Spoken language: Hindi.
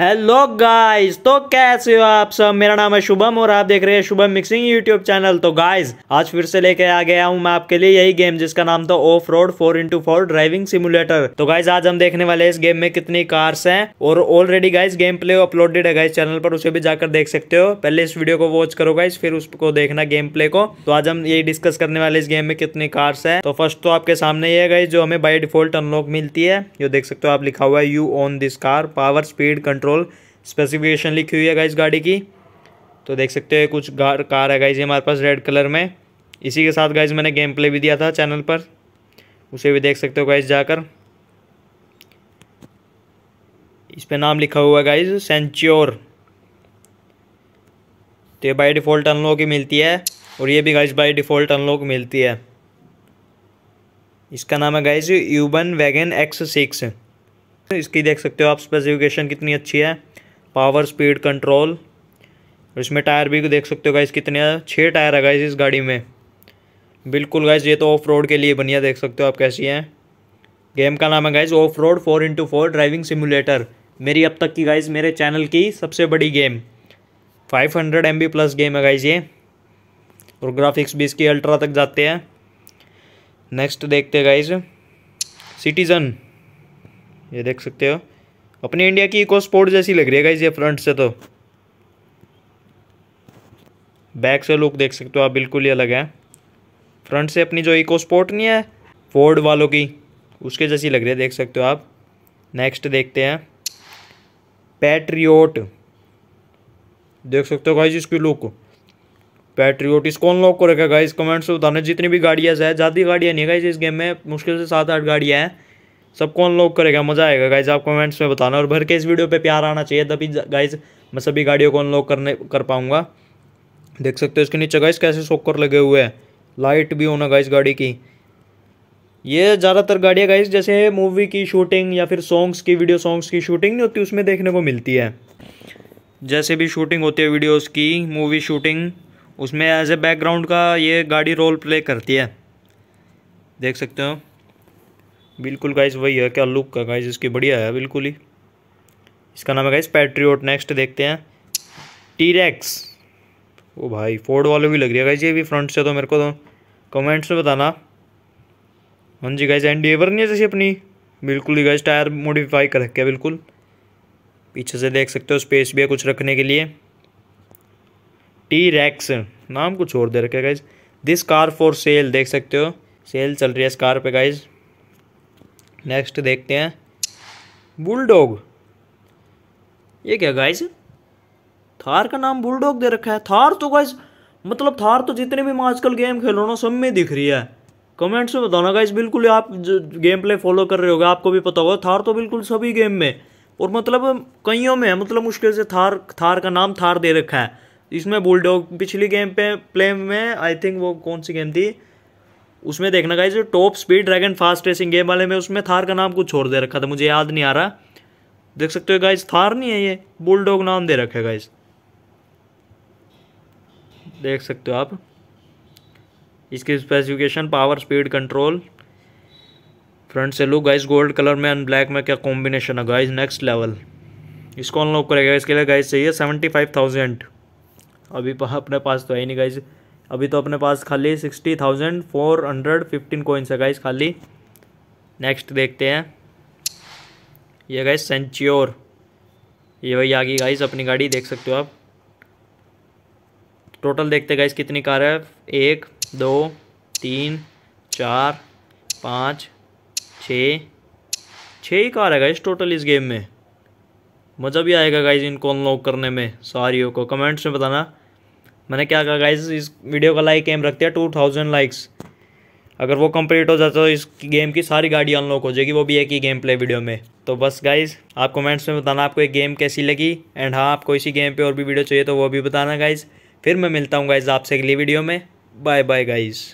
हेलो गाइस तो कैसे हो आप सब मेरा नाम है शुभम और आप देख रहे हैं शुभम मिक्सिंग यूट्यूब चैनल तो गाइस आज फिर से लेके आ गया हूं मैं आपके लिए यही गेम जिसका नाम था off road four into four driving simulator तो गाइस आज हम देखने वाले इस गेम में कितनी कार्स हैं और already guys game play uploaded है गाइस चैनल पर उसे भी जाकर देख सकते हो पहले इस वीडियो को वॉच करो गाइस फिर उसको देखना गेम प्ले को तो आज हम यही डिस्कस करने वाले इस गेम में कितनी कार्स है तो फर्स्ट तो आपके सामने ये गाइस जो हमें बाई डिफॉल्ट अनलॉक मिलती है जो देख सकते हो आप लिखा हुआ है you on this car power speed control petrol specification लिखी हुई है गाइज गाड़ी की तो देख सकते हो कुछ कार है गाइज हमारे पास रेड कलर में इसी के साथ गाइज मैंने गेम प्ले भी दिया था चैनल पर उसे भी देख सकते हो गाइज जाकर इस पर नाम लिखा हुआ है गाइज सेंच्योर तो ये बाई डिफ़ॉल्ट अनलॉक ही मिलती है और ये भी गाइज बाई डिफ़ॉल्ट अनलॉक मिलती है इसका नाम है गाइज यूबन वैगन एक्स सिक्स इसकी देख सकते हो आप स्पेसिफिकेशन कितनी अच्छी है पावर स्पीड कंट्रोल इसमें टायर भी देख सकते हो गाइस कितने छः टायर है गाइस इस गाड़ी में बिल्कुल गाइस ये तो ऑफ रोड के लिए बनिया देख सकते हो आप कैसी हैं गेम का नाम है guys off road four into four driving simulator मेरी अब तक की गाइज मेरे चैनल की सबसे बड़ी game five hundred M B plus game है गाइज ये और ग्राफिक्स भी इसकी अल्ट्रा तक जाते हैं नेक्स्ट देखते गाइज सिटीज़न ये देख सकते हो अपने इंडिया की इको स्पोर्ट जैसी लग रही है गाइज ये फ्रंट से तो बैक से लुक देख सकते हो आप बिल्कुल ही अलग है फ्रंट से अपनी जो इको स्पोर्ट नहीं है फोर्ड वालों की उसके जैसी लग रही है देख सकते हो आप नेक्स्ट देखते हैं पैट्रियोट देख सकते हो गाइज इसकी लुक पैट्रियोट इसको अनलॉक को रखा गाइज कमेंट्स में बताना जितनी भी गाड़ियाँ है ज़्यादा गाड़ियाँ नहीं गाइज इस गेम में मुश्किल से सात आठ गाड़ियाँ हैं सबको अनलॉक करेगा मज़ा आएगा गाइज आप कमेंट्स में बताना और भर के इस वीडियो पे प्यार आना चाहिए तभी गाइज मैं सभी गाड़ियों को अनलॉक करने कर पाऊँगा देख सकते हो इसके नीचे गाइज कैसे सोकर लगे हुए हैं लाइट भी होना गाइज गाड़ी की ये ज़्यादातर गाड़ियाँ गाइज जैसे मूवी की शूटिंग या फिर सॉन्ग्स की वीडियो सॉन्ग्स की शूटिंग नहीं होती उसमें देखने को मिलती है जैसे भी शूटिंग होती है वीडियोस की मूवी शूटिंग उसमें एज ए बैकग्राउंड का ये गाड़ी रोल प्ले करती है देख सकते हो बिल्कुल गाइस वही है क्या लुक का गाइस इसकी बढ़िया है बिल्कुल ही इसका नाम है गाइस पैट्रियोट नेक्स्ट देखते हैं टीरेक्स ओ भाई फोर्ड वालों भी लग रही है गाइस ये भी फ्रंट से तो मेरे को तो कमेंट्स में बताना हाँ जी गाइस एवर नहीं है जैसे अपनी बिल्कुल ही गाइस टायर मोडिफाई कर रखे बिल्कुल पीछे से देख सकते हो स्पेस भी है कुछ रखने के लिए टी रैक्स नाम कुछ और दे रखे guys this car for sale देख सकते हो सेल चल रही है इस कार पे गाइज़ नेक्स्ट देखते हैं बुलडॉग ये क्या गाइज थार का नाम बुलडॉग दे रखा है थार तो गाइज मतलब थार तो जितने भी मैं आजकल गेम खेल रहा हूँ सब में दिख रही है कमेंट्स में बताना गाइज बिल्कुल आप जो गेम प्ले फॉलो कर रहे होगे आपको भी पता होगा थार तो बिल्कुल सभी गेम में और मतलब कईयों में है मतलब मुश्किल से थार थार का नाम थार दे रखा है इसमें बुलडॉग पिछली गेम पे प्ले में आई थिंक वो कौन सी गेम थी उसमें देखना guys top speed dragon fast racing game वाले में उसमें थार का नाम कुछ छोड़ दे रखा था मुझे याद नहीं आ रहा देख सकते हो गाइज थार नहीं है ये बुलडोग नाम दे रखे गाइज देख सकते हो आप इसकी specification power speed control front से लुक गाइज गोल्ड कलर में एंड ब्लैक में क्या कॉम्बिनेशन है गाइज नेक्स्ट लेवल इसको अनलॉक करेगा इसके लिए गाइज चाहिए सेवेंटी फाइव थाउजेंड अभी अपने पास तो है ही नहीं गाइज अभी तो अपने पास खाली sixty thousand four hundred fifteen coins है गाइस खाली नेक्स्ट देखते हैं ये गाइस सेंच्योर ये वही आ गई गाइस अपनी गाड़ी देख सकते हो आप टोटल देखते हैं गाइस कितनी कार है एक दो तीन चार पाँच छ छः ही कार है गाइस टोटल इस गेम में मज़ा भी आएगा गाइस इनको अनलॉक करने में सारियों को कमेंट्स में बताना मैंने क्या कहा गाइज इस वीडियो का लाइक एम रखते हैं टू थाउजेंड लाइक्स अगर वो कंप्लीट हो जाता तो इस गेम की सारी गाड़ी अनलॉक हो जाएगी वो भी एक ही गेम प्ले वीडियो में तो बस गाइज आप कमेंट्स में बताना आपको एक गेम कैसी लगी एंड हाँ आपको इसी गेम पे और भी वीडियो चाहिए तो वो भी बताना गाइज फिर मैं मिलता हूँ गाइज आपसे अगली वीडियो में बाय बाय गाइज़